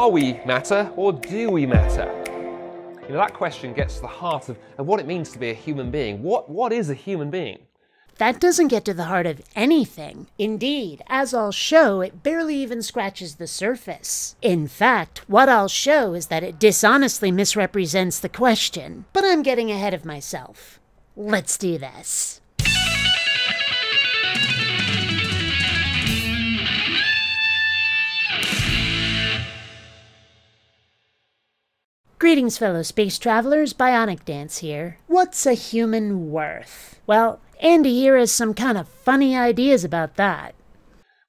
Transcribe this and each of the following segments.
Are we matter or do we matter? You know, that question gets to the heart of, of what it means to be a human being. What, what is a human being? That doesn't get to the heart of anything. Indeed, as I'll show, it barely even scratches the surface. In fact, what I'll show is that it dishonestly misrepresents the question. But I'm getting ahead of myself. Let's do this. Greetings, fellow space travelers. Bionic Dance here. What's a human worth? Well, Andy here has some kind of funny ideas about that.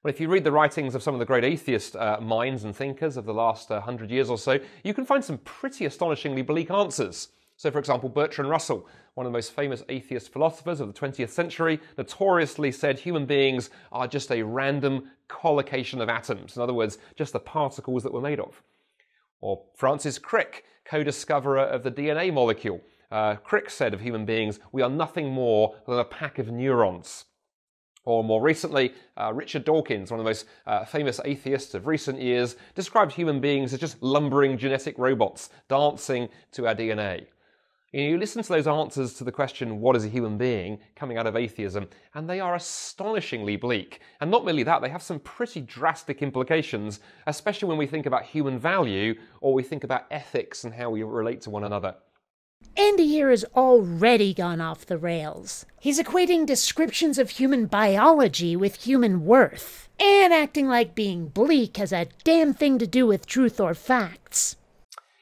Well, if you read the writings of some of the great atheist uh, minds and thinkers of the last uh, hundred years or so, you can find some pretty astonishingly bleak answers. So, for example, Bertrand Russell, one of the most famous atheist philosophers of the 20th century, notoriously said human beings are just a random collocation of atoms. In other words, just the particles that we're made of. Or Francis Crick, co discoverer of the DNA molecule. Uh, Crick said of human beings, we are nothing more than a pack of neurons. Or more recently, uh, Richard Dawkins, one of the most uh, famous atheists of recent years, described human beings as just lumbering genetic robots dancing to our DNA. You listen to those answers to the question, What is a human being? coming out of atheism, and they are astonishingly bleak. And not merely that, they have some pretty drastic implications, especially when we think about human value or we think about ethics and how we relate to one another. Andy here has already gone off the rails. He's equating descriptions of human biology with human worth, and acting like being bleak has a damn thing to do with truth or facts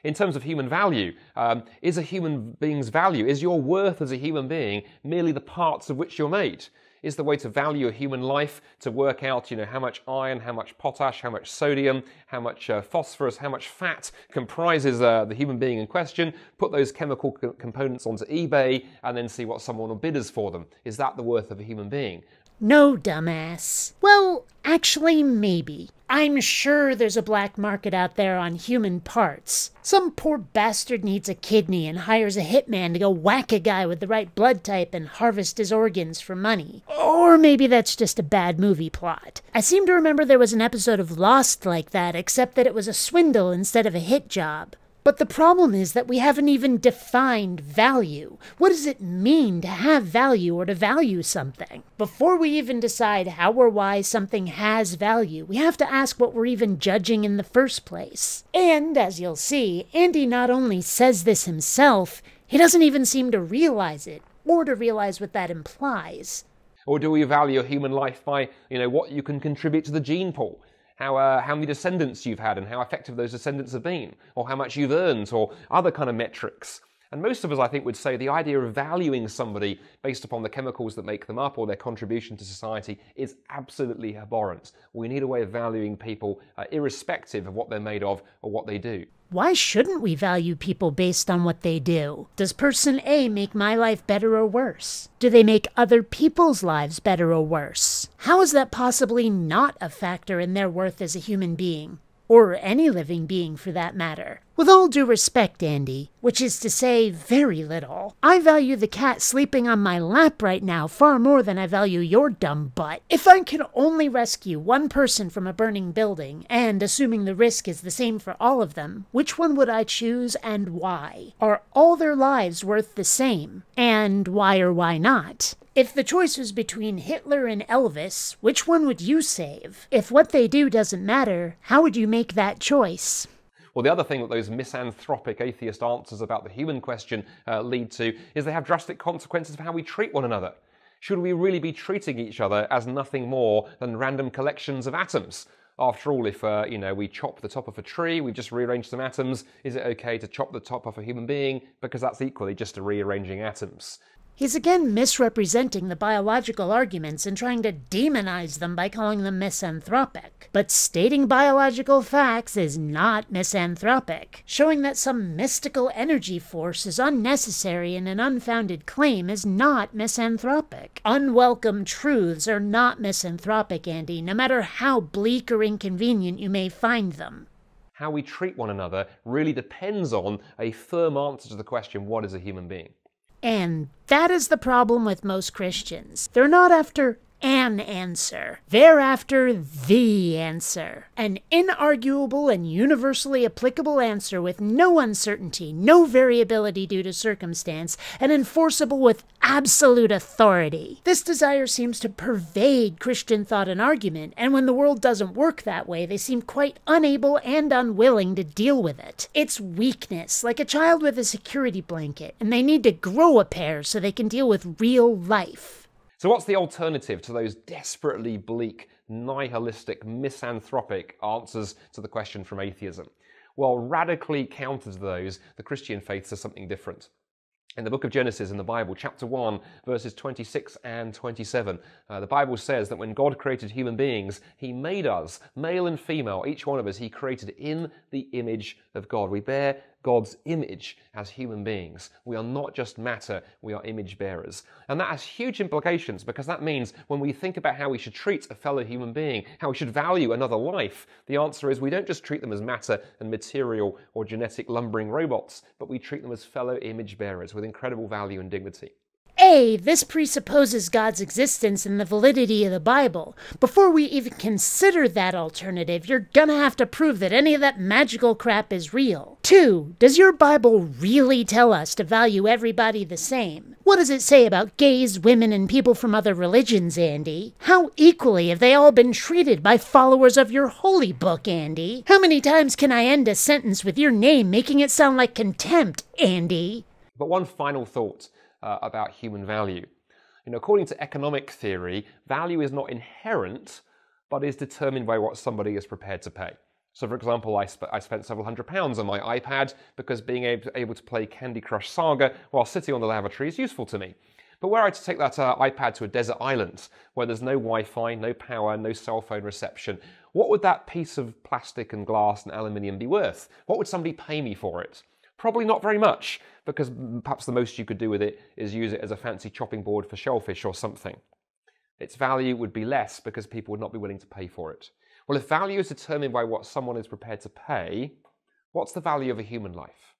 in terms of human value. Um, is a human being's value, is your worth as a human being merely the parts of which you're made? Is the way to value a human life to work out, you know, how much iron, how much potash, how much sodium, how much uh, phosphorus, how much fat comprises uh, the human being in question? Put those chemical co- components onto eBay and then see what someone will bid us for them. Is that the worth of a human being? No, dumbass. Well, actually, maybe. I'm sure there's a black market out there on human parts. Some poor bastard needs a kidney and hires a hitman to go whack a guy with the right blood type and harvest his organs for money. Or maybe that's just a bad movie plot. I seem to remember there was an episode of Lost like that, except that it was a swindle instead of a hit job. But the problem is that we haven't even defined value. What does it mean to have value or to value something? Before we even decide how or why something has value, we have to ask what we're even judging in the first place. And as you'll see, Andy not only says this himself, he doesn't even seem to realize it or to realize what that implies. Or do we value human life by, you know, what you can contribute to the gene pool? how, uh, how many descendants you've had and how effective those descendants have been, or how much you've earned, or other kind of metrics. And most of us, I think, would say the idea of valuing somebody based upon the chemicals that make them up or their contribution to society is absolutely abhorrent. We need a way of valuing people uh, irrespective of what they're made of or what they do. Why shouldn't we value people based on what they do? Does person A make my life better or worse? Do they make other people's lives better or worse? How is that possibly not a factor in their worth as a human being? Or any living being for that matter? With all due respect, Andy, which is to say very little, I value the cat sleeping on my lap right now far more than I value your dumb butt. If I can only rescue one person from a burning building, and assuming the risk is the same for all of them, which one would I choose and why? Are all their lives worth the same? And why or why not? If the choice was between Hitler and Elvis, which one would you save? If what they do doesn't matter, how would you make that choice? Well, the other thing that those misanthropic atheist answers about the human question uh, lead to is they have drastic consequences for how we treat one another. Should we really be treating each other as nothing more than random collections of atoms? After all, if uh, you know we chop the top of a tree, we've just rearranged some atoms. Is it okay to chop the top of a human being because that's equally just a rearranging atoms? He's again misrepresenting the biological arguments and trying to demonize them by calling them misanthropic. But stating biological facts is not misanthropic. Showing that some mystical energy force is unnecessary in an unfounded claim is not misanthropic. Unwelcome truths are not misanthropic, Andy, no matter how bleak or inconvenient you may find them how we treat one another really depends on a firm answer to the question, what is a human being? And that is the problem with most Christians. They're not after an answer. Thereafter, the answer. An inarguable and universally applicable answer with no uncertainty, no variability due to circumstance, and enforceable with absolute authority. This desire seems to pervade Christian thought and argument, and when the world doesn't work that way, they seem quite unable and unwilling to deal with it. It's weakness, like a child with a security blanket, and they need to grow a pair so they can deal with real life. So, what's the alternative to those desperately bleak, nihilistic, misanthropic answers to the question from atheism? Well, radically counter to those, the Christian faith says something different. In the book of Genesis in the Bible, chapter 1, verses 26 and 27, uh, the Bible says that when God created human beings, He made us, male and female, each one of us, He created in the image of God. We bear God's image as human beings. We are not just matter, we are image bearers. And that has huge implications because that means when we think about how we should treat a fellow human being, how we should value another life, the answer is we don't just treat them as matter and material or genetic lumbering robots, but we treat them as fellow image bearers with incredible value and dignity. Hey, this presupposes God's existence and the validity of the Bible. Before we even consider that alternative, you're gonna have to prove that any of that magical crap is real. Two, does your Bible really tell us to value everybody the same? What does it say about gays, women, and people from other religions, Andy? How equally have they all been treated by followers of your holy book, Andy? How many times can I end a sentence with your name making it sound like contempt, Andy? But one final thought uh, about human value. You know, according to economic theory, value is not inherent, but is determined by what somebody is prepared to pay. So, for example, I, sp- I spent several hundred pounds on my iPad because being able to, able to play Candy Crush Saga while sitting on the lavatory is useful to me. But were I to take that uh, iPad to a desert island where there's no Wi Fi, no power, no cell phone reception, what would that piece of plastic and glass and aluminium be worth? What would somebody pay me for it? Probably not very much, because perhaps the most you could do with it is use it as a fancy chopping board for shellfish or something. Its value would be less because people would not be willing to pay for it. Well, if value is determined by what someone is prepared to pay, what's the value of a human life?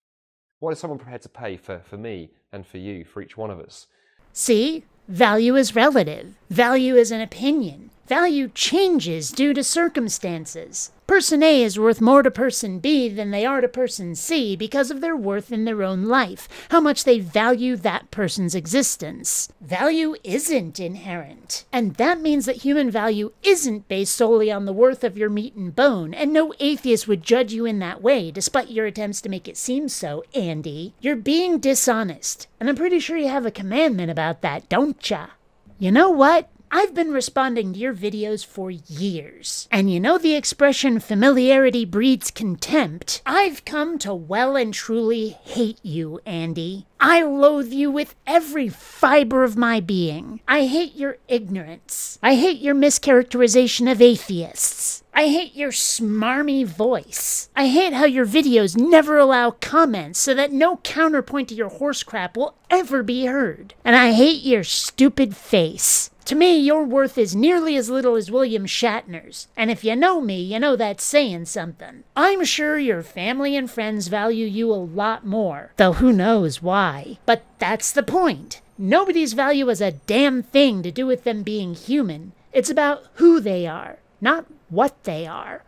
What is someone prepared to pay for, for me and for you, for each one of us? See, value is relative, value is an opinion. Value changes due to circumstances. Person A is worth more to person B than they are to person C because of their worth in their own life, how much they value that person's existence. Value isn't inherent, and that means that human value isn't based solely on the worth of your meat and bone, and no atheist would judge you in that way, despite your attempts to make it seem so, Andy. You're being dishonest, and I'm pretty sure you have a commandment about that, don't ya? You know what? I've been responding to your videos for years. And you know the expression familiarity breeds contempt? I've come to well and truly hate you, Andy. I loathe you with every fiber of my being. I hate your ignorance. I hate your mischaracterization of atheists. I hate your smarmy voice. I hate how your videos never allow comments so that no counterpoint to your horse crap will ever be heard. And I hate your stupid face. To me, your worth is nearly as little as William Shatner's, and if you know me, you know that's saying something. I'm sure your family and friends value you a lot more, though who knows why but that's the point. Nobody's value has a damn thing to do with them being human. It's about who they are, not what they are.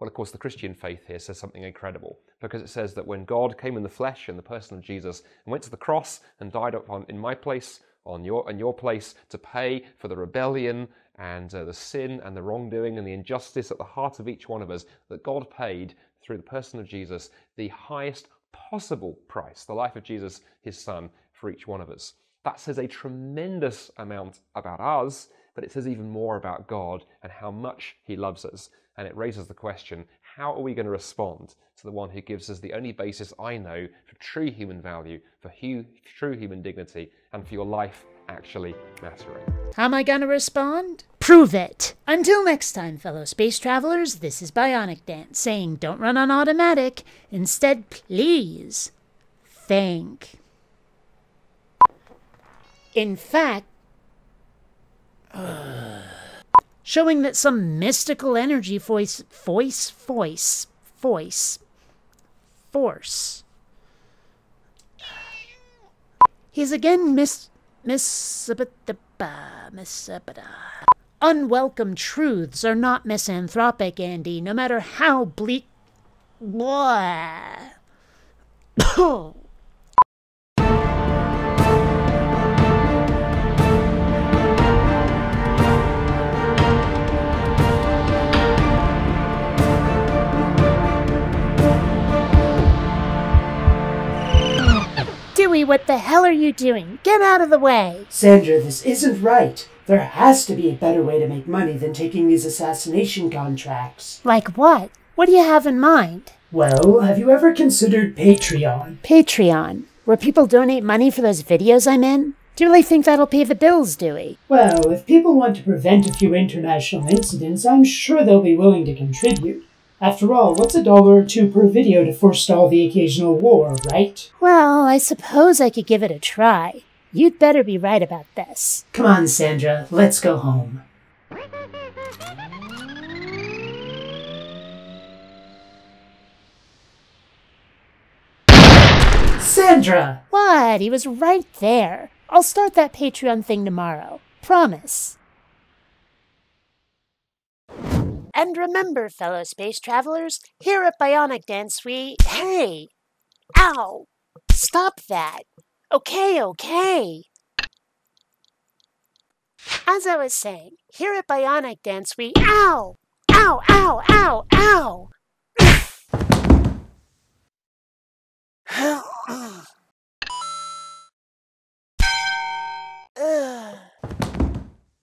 Well, of course, the Christian faith here says something incredible because it says that when God came in the flesh in the person of Jesus and went to the cross and died upon in my place, on your in your place, to pay for the rebellion and uh, the sin and the wrongdoing and the injustice at the heart of each one of us, that God paid through the person of Jesus the highest possible price, the life of Jesus, his son, for each one of us. That says a tremendous amount about us, but it says even more about God and how much he loves us. And it raises the question how are we going to respond to the one who gives us the only basis I know for true human value, for hu- true human dignity, and for your life actually mattering? How am I going to respond? Prove it! Until next time, fellow space travelers, this is Bionic Dance saying don't run on automatic. Instead, please think. In fact, uh, showing that some mystical energy voice, voice, voice, voice, force. He's again Miss, Miss, mis, Miss, mis, Miss, mis, mis, unwelcome truths are not misanthropic, Andy, no matter how bleak. Blah. Dewey, what the hell are you doing? Get out of the way! Sandra, this isn't right. There has to be a better way to make money than taking these assassination contracts. Like what? What do you have in mind? Well, have you ever considered Patreon? Patreon, where people donate money for those videos I'm in? Do you really think that'll pay the bills, Dewey? Well, if people want to prevent a few international incidents, I'm sure they'll be willing to contribute. After all, what's a dollar or two per video to forestall the occasional war, right? Well, I suppose I could give it a try. You'd better be right about this. Come on, Sandra, let's go home. Sandra! What? He was right there. I'll start that Patreon thing tomorrow. Promise. And remember, fellow space travelers, here at Bionic Dance we. Hey! Ow! Stop that! Okay, okay. As I was saying, here at Bionic Dance we ow! Ow, ow, ow, ow!